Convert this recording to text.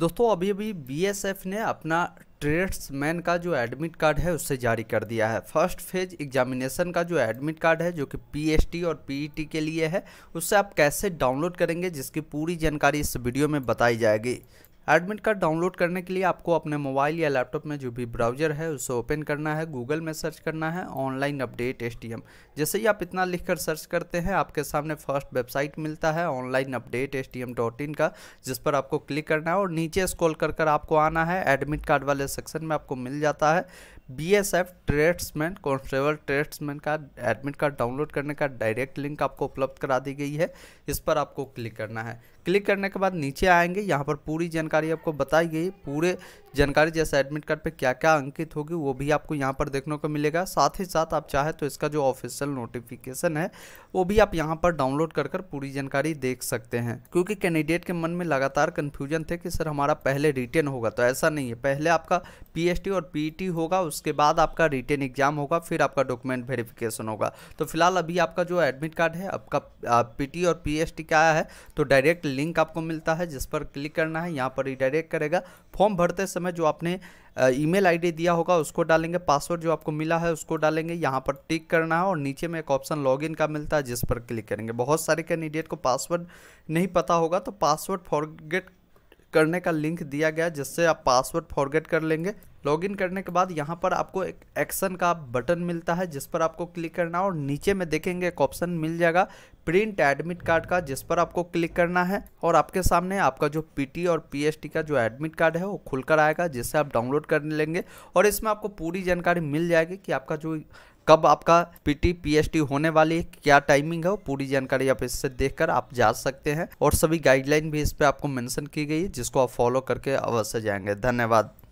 दोस्तों अभी अभी बीएसएफ ने अपना ट्रेड्समैन का जो एडमिट कार्ड है उससे जारी कर दिया है फर्स्ट फेज एग्जामिनेशन का जो एडमिट कार्ड है जो कि पीएसटी और पीईटी e के लिए है उससे आप कैसे डाउनलोड करेंगे जिसकी पूरी जानकारी इस वीडियो में बताई जाएगी एडमिट कार्ड डाउनलोड करने के लिए आपको अपने मोबाइल या लैपटॉप में जो भी ब्राउजर है उसे ओपन करना है गूगल में सर्च करना है ऑनलाइन अपडेट एस जैसे ही आप इतना लिखकर सर्च करते हैं आपके सामने फर्स्ट वेबसाइट मिलता है ऑनलाइन अपडेट एस का जिस पर आपको क्लिक करना है और नीचे स्क्रॉल कर कर आपको आना है एडमिट कार्ड वाले सेक्शन में आपको मिल जाता है B S F tradesman constable tradesman का एडमिट कार्ड डाउनलोड करने का डायरेक्ट लिंक आपको उपलब्ध करा दी गई है इस पर आपको क्लिक करना है क्लिक करने के बाद नीचे आएंगे यहाँ पर पूरी जानकारी आपको बताई गई पूरे जानकारी जैसे एडमिट कार्ड पे क्या क्या अंकित होगी वो भी आपको यहाँ पर देखने को मिलेगा साथ ही साथ आप चाहे तो इसका जो ऑफिशियल नोटिफिकेशन है वो भी आप यहाँ पर डाउनलोड कर कर पूरी जानकारी देख सकते हैं क्योंकि कैंडिडेट के मन में लगातार कन्फ्यूजन थे कि सर हमारा पहले रिटर्न होगा तो ऐसा नहीं है पहले आपका पी और पी e होगा उसके बाद आपका रिटर्न एग्जाम होगा फिर आपका डॉक्यूमेंट वेरिफिकेशन होगा तो फिलहाल अभी आपका जो एडमिट कार्ड है आपका पीटी और टी का आया है तो डायरेक्ट लिंक आपको मिलता है जिस पर क्लिक करना है यहाँ पर रिडायरेक्ट करेगा फॉर्म भरते समय जो आपने ईमेल आईडी दिया होगा उसको डालेंगे पासवर्ड जो आपको मिला है उसको डालेंगे यहाँ पर टिक करना है और नीचे में एक ऑप्शन लॉगिन का मिलता है जिस पर क्लिक करेंगे बहुत सारे कैंडिडेट को पासवर्ड नहीं पता होगा तो पासवर्ड फॉरगेट करने का लिंक दिया गया जिससे आप पासवर्ड फॉरगेट कर लेंगे लॉगिन करने के बाद यहाँ पर आपको एक एक्शन का बटन मिलता है जिस पर आपको क्लिक करना है और नीचे में देखेंगे एक ऑप्शन मिल जाएगा प्रिंट एडमिट कार्ड का जिस पर आपको क्लिक करना है और आपके सामने आपका जो पीटी और पीएसटी का जो एडमिट कार्ड है वो खुलकर आएगा जिससे आप डाउनलोड कर लेंगे और इसमें आपको पूरी जानकारी मिल जाएगी कि आपका जो कब आपका पीटी पीएसटी होने वाली है क्या टाइमिंग है पूरी जानकारी आप इससे देखकर आप जा सकते हैं और सभी गाइडलाइन भी इस पे आपको मेंशन की गई है जिसको आप फॉलो करके अवश्य जाएंगे धन्यवाद